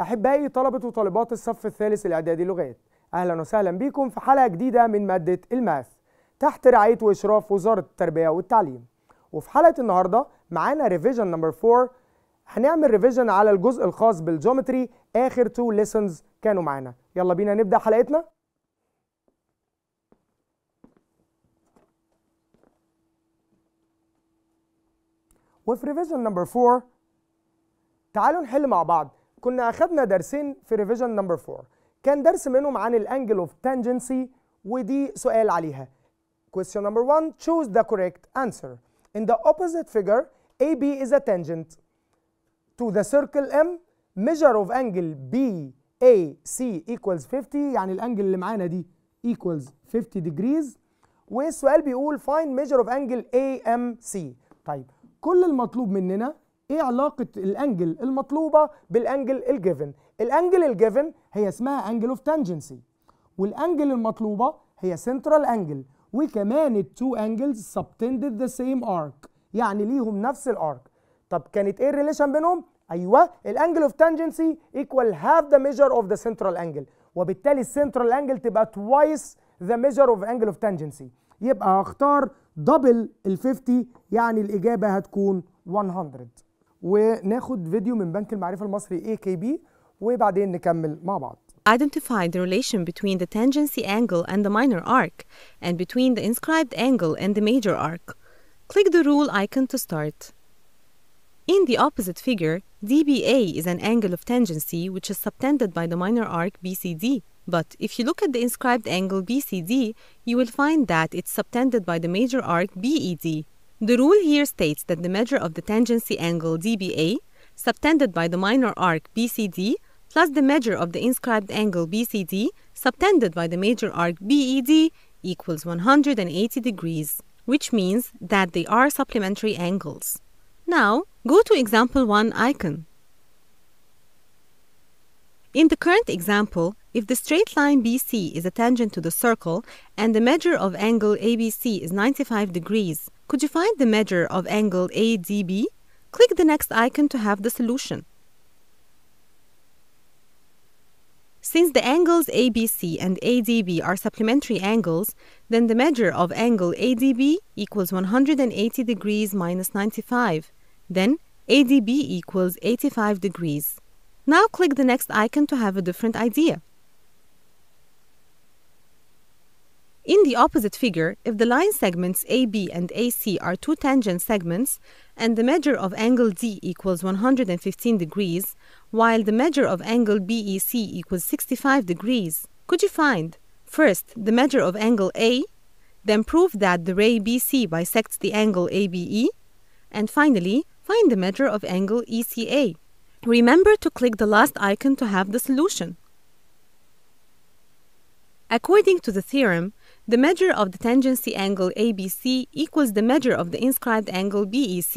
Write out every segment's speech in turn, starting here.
أحبائي طلبة وطالبات الصف الثالث الإعدادي لغات أهلا وسهلا بكم في حلقة جديدة من مادة الماث تحت رعاية وإشراف وزارة التربية والتعليم وفي حلقة النهاردة معانا ريفيجن نمبر 4 هنعمل ريفيجن على الجزء الخاص بالجيومتري اخر تو ليسنز كانوا معانا يلا بينا نبدا حلقتنا وفي ريفيجن نمبر 4 تعالوا نحل مع بعض كنا اخذنا درسين في ريفيجن نمبر 4 كان درس منهم عن الانجل اوف تانجنسي ودي سؤال عليها question number 1 choose the correct answer in the opposite figure AB is a tangent to the circle M measure of angle BAC equals 50 يعني الانجل اللي معانا دي equals 50 degrees والسؤال بيقول find measure of angle AMC طيب كل المطلوب مننا ايه علاقة الانجل المطلوبة بالانجل الجيفن الانجل الجيفن هي اسمها انجل اوف tangency والانجل المطلوبة هي سنترال انجل وكمان التو انجلز subtended the same arc يعني ليهم نفس الارك طب كانت ايه الريليشن بينهم ايوه الانجل اوف تانجنسي ايكوال هاف ذا ميجر اوف ذا سنترال انجل وبالتالي السنترال انجل تبقى توايس ذا ميجر اوف انجل اوف تانجنسي يبقى هختار دبل ال 50 يعني الاجابه هتكون 100 وناخد فيديو من بنك المعرفه المصري اي كي بي وبعدين نكمل مع بعض Identify the relation between the tangency angle and the minor arc and between the inscribed angle and the major arc. Click the rule icon to start. In the opposite figure, dBA is an angle of tangency which is subtended by the minor arc BCD. But if you look at the inscribed angle BCD, you will find that it's subtended by the major arc BED. The rule here states that the measure of the tangency angle dBA, subtended by the minor arc BCD, plus the measure of the inscribed angle BCD, subtended by the major arc BED, equals 180 degrees, which means that they are supplementary angles. Now, Go to example 1 icon. In the current example, if the straight line BC is a tangent to the circle and the measure of angle ABC is 95 degrees, could you find the measure of angle ADB? Click the next icon to have the solution. Since the angles ABC and ADB are supplementary angles, then the measure of angle ADB equals 180 degrees minus 95. Then ADB equals 85 degrees. Now click the next icon to have a different idea. In the opposite figure, if the line segments AB and AC are two tangent segments and the measure of angle D equals 115 degrees, while the measure of angle BEC equals 65 degrees, could you find first the measure of angle A, then prove that the ray BC bisects the angle ABE, and finally find the measure of angle ECA. Remember to click the last icon to have the solution. According to the theorem, the measure of the tangency angle ABC equals the measure of the inscribed angle BEC,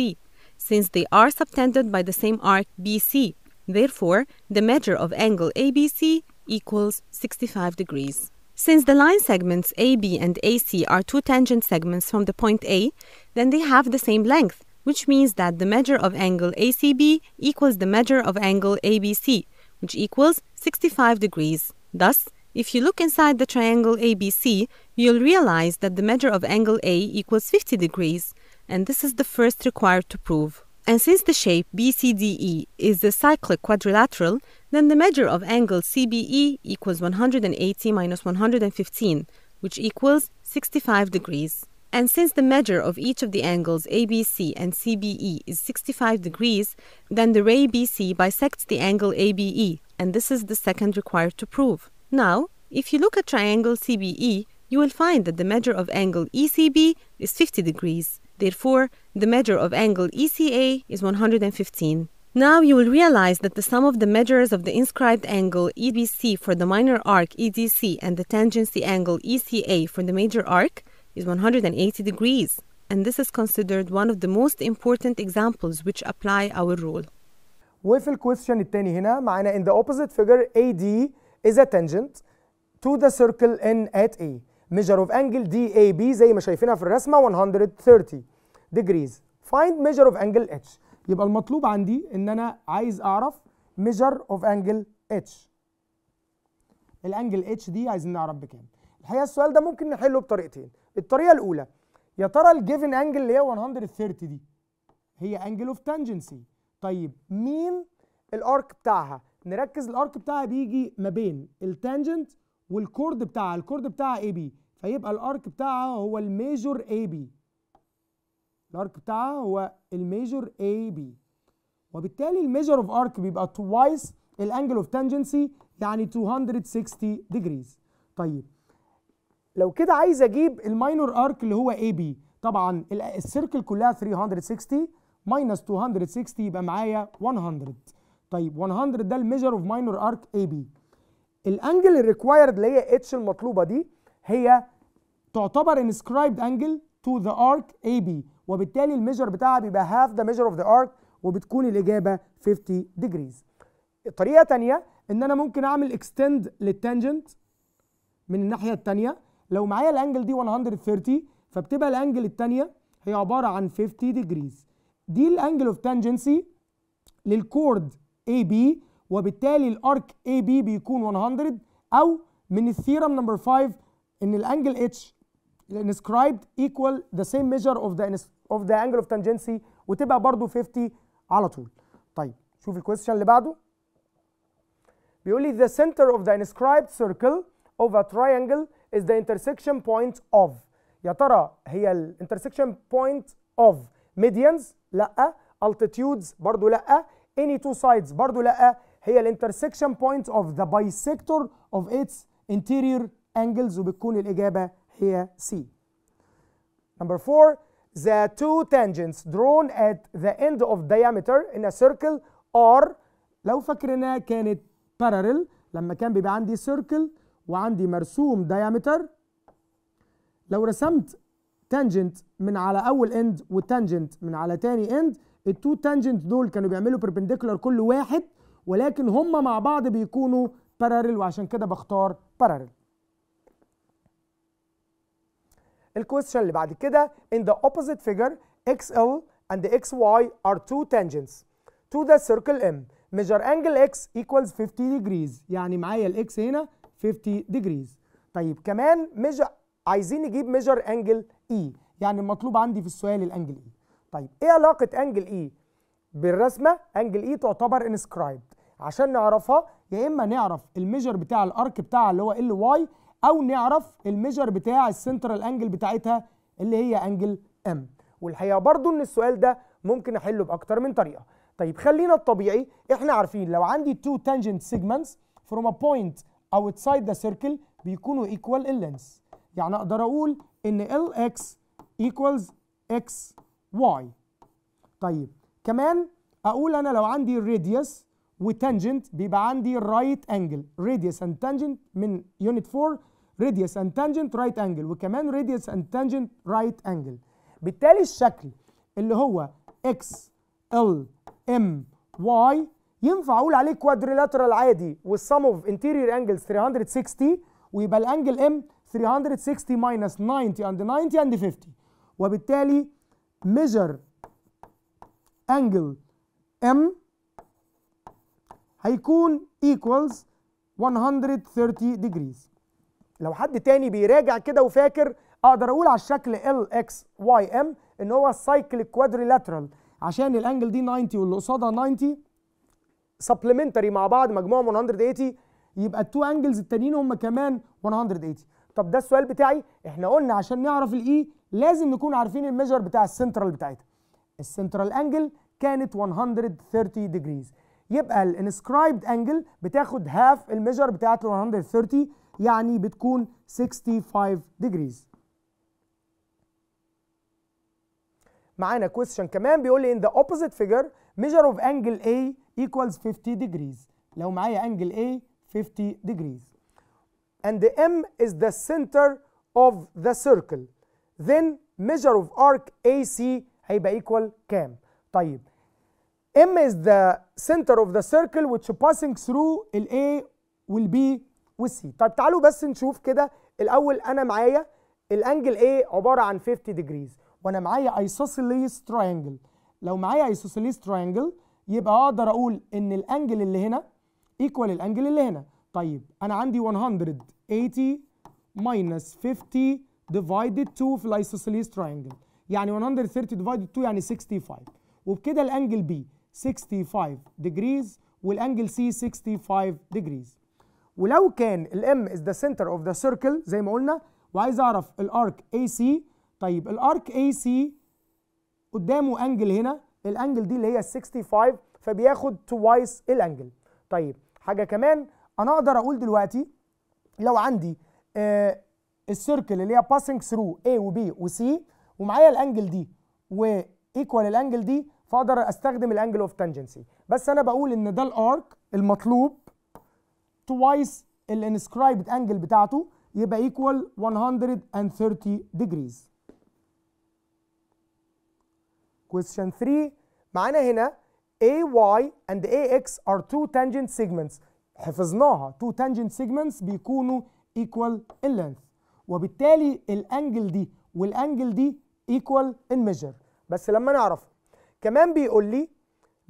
since they are subtended by the same arc BC. Therefore, the measure of angle ABC equals 65 degrees. Since the line segments AB and AC are two tangent segments from the point A, then they have the same length, which means that the measure of angle ACB equals the measure of angle ABC, which equals 65 degrees. Thus, if you look inside the triangle ABC, you'll realize that the measure of angle A equals 50 degrees, and this is the first required to prove. And since the shape BCDE is a cyclic quadrilateral, then the measure of angle CBE equals 180 minus 115, which equals 65 degrees. And since the measure of each of the angles ABC and CBE is 65 degrees, then the ray BC bisects the angle ABE, and this is the second required to prove. Now, if you look at triangle CBE, you will find that the measure of angle ECB is 50 degrees. Therefore, the measure of angle ECA is 115. Now you will realize that the sum of the measures of the inscribed angle EBC for the minor arc EDC and the tangency angle ECA for the major arc is 180 degrees, and this is considered one of the most important examples which apply our rule. وفي الكويستشن الثاني هنا معانا in the opposite figure AD is a tangent to the circle N at A measure of angle DAB زي ما شايفينها في الرسمه 130 degrees find measure of angle H يبقى المطلوب عندي ان انا عايز اعرف measure of angle H الانجل H دي عايزين نعرف بكام الحقيقه السؤال ده ممكن نحله بطريقتين الطريقه الاولى يا ترى الجيفن انجل اللي هي 130 دي هي انجل اوف تانجنسي طيب مين الارك بتاعها نركز الارك بتاعها بيجي ما بين التانجنت والكورد بتاعها الكورد بتاعها اي بي فيبقى الارك بتاعها هو الميجور اي بي الارك بتاعها هو الميجور اي بي وبالتالي الميجر اوف ارك بيبقى توايس الانجل اوف تانجنسي يعني 260 ديجريز طيب لو كده عايز اجيب الماينور ارك اللي هو اي بي طبعا السيركل كلها 360 ماينس 260 يبقى معايا 100 طيب 100 ده الميجر اوف ماينور ارك اي بي الانجل الريكوايرد اللي هي اتش المطلوبه دي هي تعتبر انسكرايبد انجل تو ذا ارك اي بي وبالتالي الميجر بتاعها بيبقى هاف ذا ميجر اوف ذا ارك وبتكون الاجابه 50 ديجريز طريقه ثانيه ان انا ممكن اعمل اكستند للتانجنت من الناحيه الثانيه لو معايا الانجل دي 130 فبتبقى الانجل الثانيه هي عباره عن 50 ديجريز دي الانجل اوف تانجنسي للكورد اي بي وبالتالي الارك اي بي بيكون 100 او من الثيرم نمبر 5 ان الانجل اتش inscribed ايكوال ذا same measure of the of the angle of tangency وتبقى برضو 50 على طول طيب شوف الكويستشن اللي بعده بيقول لي the center of the inscribed circle of a triangle is the intersection point of يا ترى هي ال intersection point of medians لا altitudes برضو لا any two sides برضو لا هي ال intersection point of the bisector of its interior angles وبتكون الإجابة هي C number four the two tangents drawn at the end of diameter in a circle are لو فاكرنا كانت parallel لما كان بيبقى عندي circle وعندي مرسوم ديامتر لو رسمت تانجنت من على اول اند والتانجنت من على تاني اند التو تانجنت دول كانوا بيعملوا بيربنديكولار كل واحد ولكن هما مع بعض بيكونوا بارالل وعشان كده بختار بارالل الكويستشن اللي بعد كده in the opposite figure xl and xy are two tangents to the circle m measure angle x equals 50 degrees يعني معايا الاكس هنا 50 degrees طيب كمان ميجر عايزين نجيب ميجر انجل اي يعني المطلوب عندي في السؤال الانجل اي e. طيب ايه علاقه انجل اي e؟ بالرسمه انجل اي e تعتبر انسكرايبد عشان نعرفها يا اما نعرف الميجر بتاع الارك بتاعها اللي هو ال واي او نعرف الميجر بتاع السنترال انجل بتاعتها اللي هي انجل ام والحقيقه برضو ان السؤال ده ممكن احله باكتر من طريقه طيب خلينا الطبيعي احنا عارفين لو عندي تو تانجنت سيجمنتس فروم ا بوينت outside the circle بيكونوا equal in length يعني اقدر اقول ان LX equals XY طيب كمان اقول انا لو عندي الراديوس وتانجنت بيبقى عندي الرايت انجل راديوس اند تانجنت من يونت 4 راديوس اند تانجنت رايت انجل وكمان راديوس اند تانجنت رايت انجل بالتالي الشكل اللي هو اكس ال ام واي ينفع اقول عليه كوادريلاترال عادي والسم اوف انتيرير انجلز 360 ويبقى الانجل ام 360 minus 90 and 90 and 50 وبالتالي measure angle M هيكون ايكوالز 130 degrees لو حد تاني بيراجع كده وفاكر اقدر اقول على الشكل LXYM ان هو السايكل كوادريلاترال عشان الانجل دي 90 واللي قصادها 90 سبلمنتري مع بعض مجموعة 180 يبقى التو انجلز التانيين هم كمان 180 طب ده السؤال بتاعي احنا قلنا عشان نعرف الاي e لازم نكون عارفين الميجر بتاع السنترال بتاعتها السنترال انجل كانت 130 ديجريز يبقى الانسكرايبد انجل بتاخد هاف الميجر بتاعت 130 يعني بتكون 65 ديجريز معانا كويستشن كمان بيقول لي ان ذا اوبوزيت فيجر ميجر اوف انجل A equals 50 degrees لو معايا angle A 50 degrees and the M is the center of the circle then measure of arc AC هيبقى equal كام طيب M is the center of the circle which passing through ال A وال B وال C طيب تعالوا بس نشوف كده الأول أنا معايا الانجل A عبارة عن 50 degrees وأنا معايا isosceles triangle لو معايا isosceles triangle يبقى اقدر اقول ان الانجل اللي هنا ايكوال الانجل اللي هنا طيب انا عندي 180 minus 50 divided 2 في الايسوسيليس ترينجل يعني 130 divided 2 يعني 65 وبكده الانجل بي 65 degrees والانجل سي 65 degrees ولو كان الام از ذا سنتر اوف ذا سيركل زي ما قلنا وعايز اعرف الارك اي سي طيب الارك اي سي قدامه انجل هنا الانجل دي اللي هي 65 فبياخد توايس الانجل طيب حاجه كمان انا اقدر اقول دلوقتي لو عندي آه السيركل اللي هي باسنج ثرو A و C ومعايا الانجل دي وايكوال الانجل دي فاقدر استخدم الانجل اوف تانجنسي بس انا بقول ان ده الارك المطلوب توايس الانسكرايبد انجل بتاعته يبقى ايكوال 130 ديجريز question 3 معانا هنا AY and AX are two tangent segments حفظناها two tangent segments بيكونوا equal in length وبالتالي الانجل دي والانجل دي equal in measure بس لما نعرف كمان بيقول لي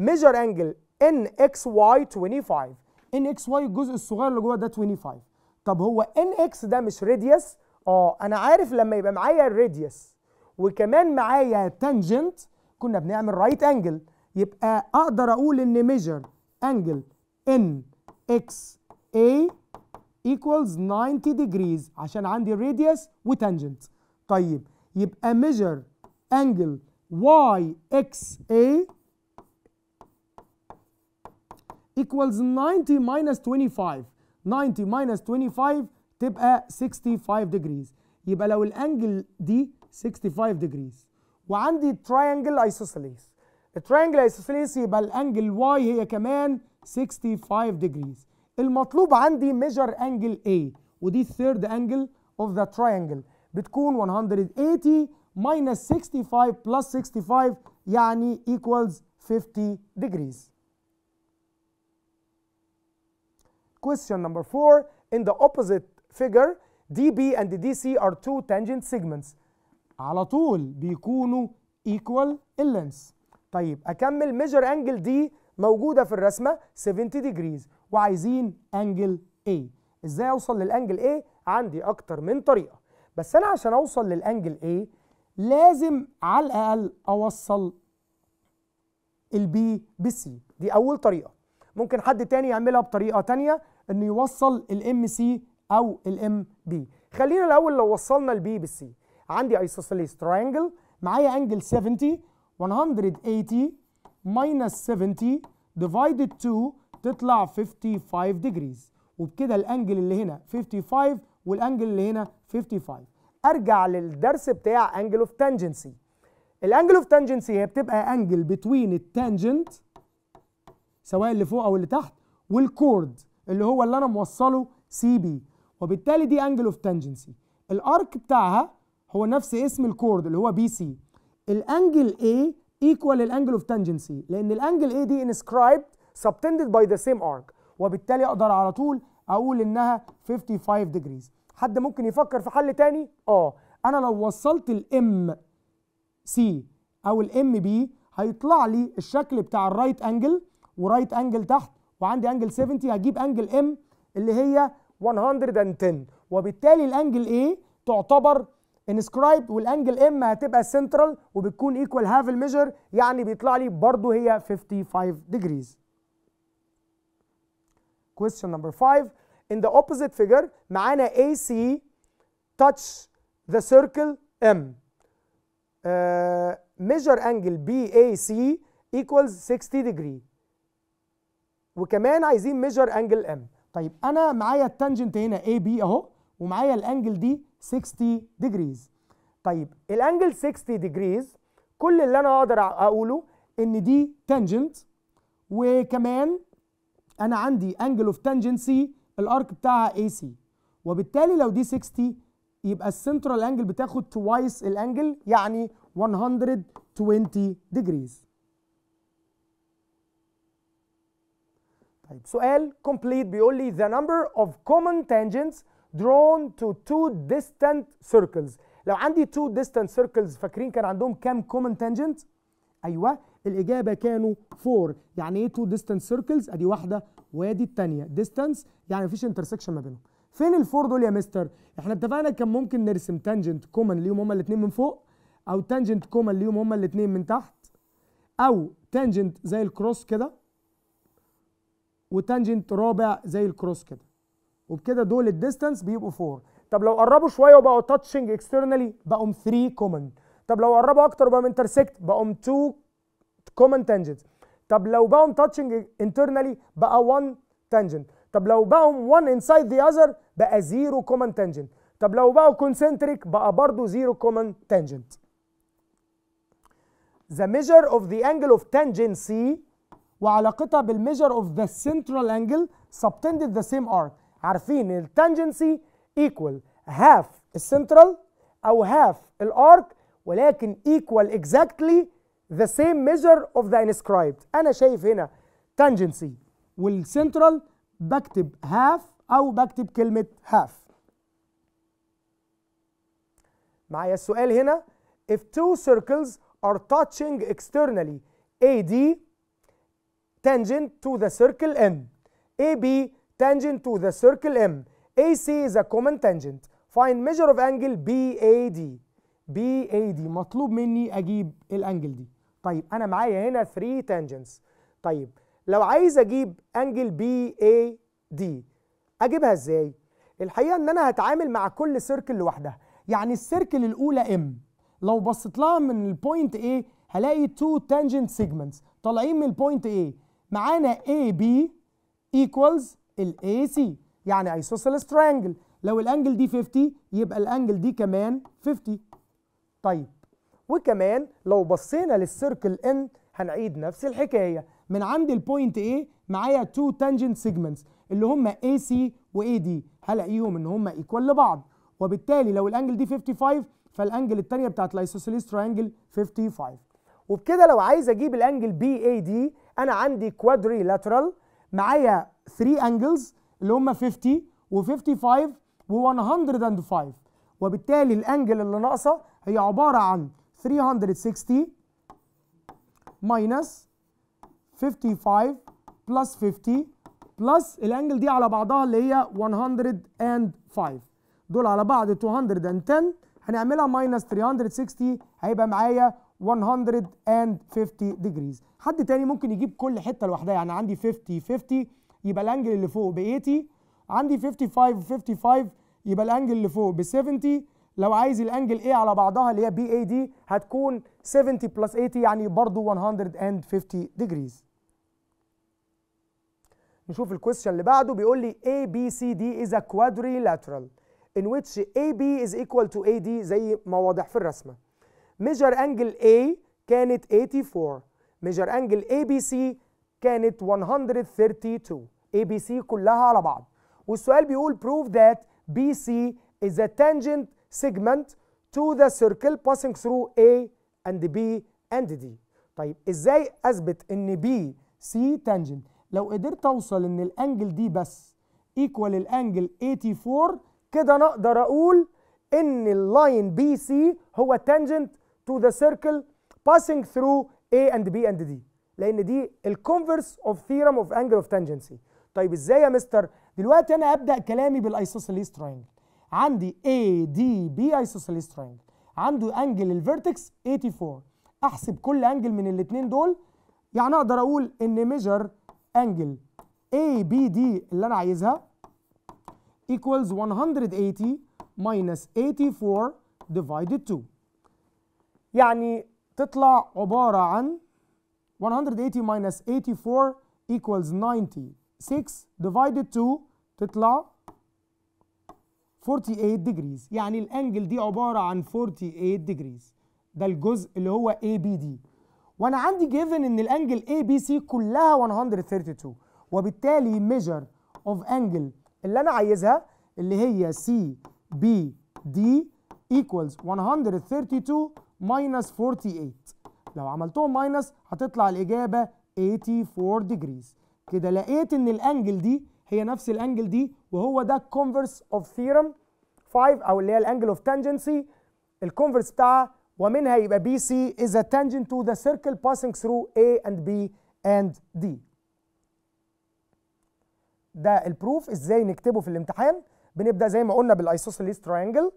measure angle NXY 25 NXY الجزء الصغير اللي جوه ده 25 طب هو NX ده مش radius اه انا عارف لما يبقى معايا radius وكمان معايا tangent كنا بنعمل رايت انجل يبقى اقدر اقول ان ميجر انجل ان اكس اي equals 90 degrees عشان عندي radius وتانجنت طيب يبقى measure angle y x a equals 90 minus 25 90 minus 25 تبقى 65 degrees يبقى لو الانجل دي 65 degrees وعندي تراينجل ايسوسيليس التراينجل ايسوسيليس يبقى الانجل واي هي كمان 65 ديجريز المطلوب عندي ميجر انجل A ودي الثيرد انجل اوف ذا تراينجل بتكون 180 minus 65 plus 65 يعني equals 50 degrees. Question number 4 in the opposite figure DB and the DC are two tangent segments على طول بيكونوا ايكوال اللينس طيب اكمل ميجر انجل دي موجوده في الرسمه 70 ديجريز وعايزين انجل A ازاي اوصل للانجل A عندي اكتر من طريقه بس انا عشان اوصل للانجل A لازم على الاقل اوصل البي بالسي دي اول طريقه ممكن حد تاني يعملها بطريقه تانية انه يوصل الام سي او الام بي خلينا الاول لو وصلنا البي بالسي عندي ايسوسيليس ترينجل معايا انجل 70 180 ماينس 70 ديفايدد 2 تطلع 55 ديجريز وبكده الانجل اللي هنا 55 والانجل اللي هنا 55 ارجع للدرس بتاع انجل اوف تانجنسي الانجل اوف تانجنسي هي بتبقى انجل بتوين التانجنت سواء اللي فوق او اللي تحت والكورد اللي هو اللي انا موصله سي بي وبالتالي دي انجل اوف تانجنسي الارك بتاعها هو نفس اسم الكورد اللي هو بي سي الانجل A ايكوال للانجل اوف تانجنسي لان الانجل A دي انسكرايبد سبتندد باي ذا سيم ارك وبالتالي اقدر على طول اقول انها 55 ديجريز حد ممكن يفكر في حل تاني اه انا لو وصلت الام سي او الام بي هيطلع لي الشكل بتاع الرايت انجل ورايت انجل تحت وعندي انجل 70 هجيب انجل ام اللي هي 110 وبالتالي الانجل ايه تعتبر انسكرايب والانجل ام هتبقى سنترال وبتكون ايكوال هاف الميجر يعني بيطلع لي برضو هي 55 ديجريز question number 5 in the opposite figure معانا AC touch the circle M uh, measure angle BAC equals 60 degree وكمان عايزين measure angle M طيب انا معايا التانجنت هنا AB اهو ومعايا الانجل دي 60 ديجريز طيب الانجل 60 ديجريز كل اللي انا اقدر اقوله ان دي تانجنت وكمان انا عندي انجل اوف تانجنسي الارك بتاعها اي سي وبالتالي لو دي 60 يبقى السنترال انجل بتاخد توايس الانجل يعني 120 ديجريز طيب سؤال كومبليت بيقول لي the number of common tangents drawn to two distant circles لو عندي two distant circles فاكرين كان عندهم كام common tangent ايوه الاجابه كانوا 4 يعني ايه two distant circles ادي واحده وادي الثانيه distance يعني مفيش intersection ما بينهم فين الفور دول يا مستر احنا اتفقنا كان ممكن نرسم تانجنت كومن ليهم هما الاثنين من فوق او تانجنت كومن ليهم هما الاثنين من تحت او تانجنت زي الكروس كده وتانجنت رابع زي الكروس كده وبكده دول الديستانس بيبقوا 4 طب لو قربوا شويه وبقوا تاتشنج اكسترنالي بقوا 3 كومن طب لو قربوا اكتر وبقوا انترسكت بقوا 2 كومن تانجنت طب لو بقوا تاتشنج انترنالي بقى 1 تانجنت طب لو بقوا 1 انسايد ذا اذر بقى 0 كومن تانجنت طب لو بقوا كونسنتريك بقى برضه 0 كومن تانجنت the measure of the angle of tangent C وعلاقتها بالميجر اوف ذا central angle subtended the same arc عارفين التانجنسي ايكوال هاف السنترال او هاف الارك ولكن ايكوال اكزاكتلي ذا سيم ميجر اوف ذا انسكرايبد انا شايف هنا تانجنسي والسنترال بكتب هاف او بكتب كلمه هاف معايا السؤال هنا if two circles are touching externally AD tangent to the circle N AB tangent to the circle M. AC is a common tangent. Find measure of angle BAD. BAD مطلوب مني اجيب الانجل دي. طيب انا معايا هنا 3 tangents. طيب لو عايز اجيب انجل BAD اجيبها ازاي؟ الحقيقه ان انا هتعامل مع كل سيركل لوحدها. يعني السيركل الاولى M لو بصيت لها من البوينت A هلاقي 2 tangent segments طالعين من البوينت A معانا AB equals الاي سي يعني ايسوسيلس ترانجل لو الانجل دي 50 يبقى الانجل دي كمان 50 طيب وكمان لو بصينا للسيركل ان هنعيد نفس الحكايه من عند البوينت A معايا تو تانجنت سيجمنتس اللي هم اي سي واي دي هلاقيهم ان هم ايكوال لبعض وبالتالي لو الانجل دي 55 فالانجل الثانيه بتاعت الايسوسيليس ترانجل 55 وبكده لو عايز اجيب الانجل بي اي دي انا عندي كوادري لاترال معايا 3 انجلز اللي هم 50 و55 و105 وبالتالي الانجل اللي ناقصه هي عباره عن 360 ماينس 55 بلس 50 بلس الانجل دي على بعضها اللي هي 105 دول على بعض 210 هنعملها ماينس 360 هيبقى معايا 150 ديجريز حد تاني ممكن يجيب كل حته لوحدها يعني عندي 50 50 يبقى الانجل اللي فوق ب 80 عندي 55 و 55 يبقى الانجل اللي فوق ب 70 لو عايز الانجل ايه على بعضها اللي هي بي اي دي هتكون 70 بلس 80 يعني برضو 150 ديجريز نشوف الكويستشن اللي بعده بيقول لي ABCD is a quadrilateral in which AB is equal to AD زي ما واضح في الرسمة measure angle A كانت 84 measure angle ABC كانت 132 ABC كلها على بعض والسؤال بيقول prove that BC is a tangent segment to the circle passing through A and B and D طيب ازاي اثبت ان BC tangent لو قدرت اوصل ان الانجل دي بس equal الانجل 84 كده انا اقدر اقول ان اللاين BC هو tangent to the circle passing through A and B and D لان دي الكونفرس اوف ثيرم اوف انجل اوف تانجنسي طيب ازاي يا مستر دلوقتي انا ابدا كلامي بالايسوسيليس تراينجل عندي اي دي بي ايسوسيليس تراينجل عنده انجل الفيرتكس 84 احسب كل انجل من الاثنين دول يعني اقدر اقول ان ميجر انجل اي بي دي اللي انا عايزها equals 180 minus 84 divided 2 يعني تطلع عبارة عن 180 minus 84 equals 96 divided 2 تطلع 48 degrees يعني الانجل دي عباره عن 48 degrees ده الجزء اللي هو ABD وانا عندي given ان الانجل ABC كلها 132 وبالتالي measure of angle اللي انا عايزها اللي هي CBD equals 132 minus 48 لو عملتهم ماينس هتطلع الاجابه 84 ديجريز كده لقيت ان الانجل دي هي نفس الانجل دي وهو ده الكونفرس اوف ثيرم 5 او اللي هي الانجل اوف تانجنسي الكونفرس بتاعها ومنها يبقى بي سي از a tangent to the circle passing through A and B and D ده البروف ازاي نكتبه في الامتحان بنبدا زي ما قلنا بالايسوسيليس ترينجل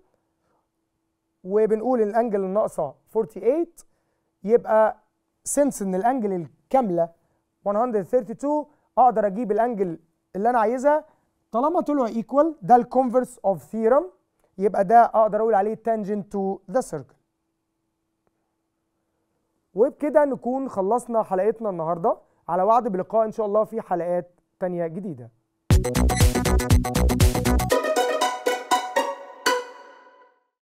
وبنقول الانجل الناقصه 48 يبقى سنس ان الانجل الكامله 132 اقدر اجيب الانجل اللي انا عايزها طالما طلع ايكوال ده الكونفرس اوف ثيرم يبقى ده اقدر اقول عليه تانجنت تو ذا سيركل وبكده نكون خلصنا حلقتنا النهارده على وعد بلقاء ان شاء الله في حلقات تانية جديده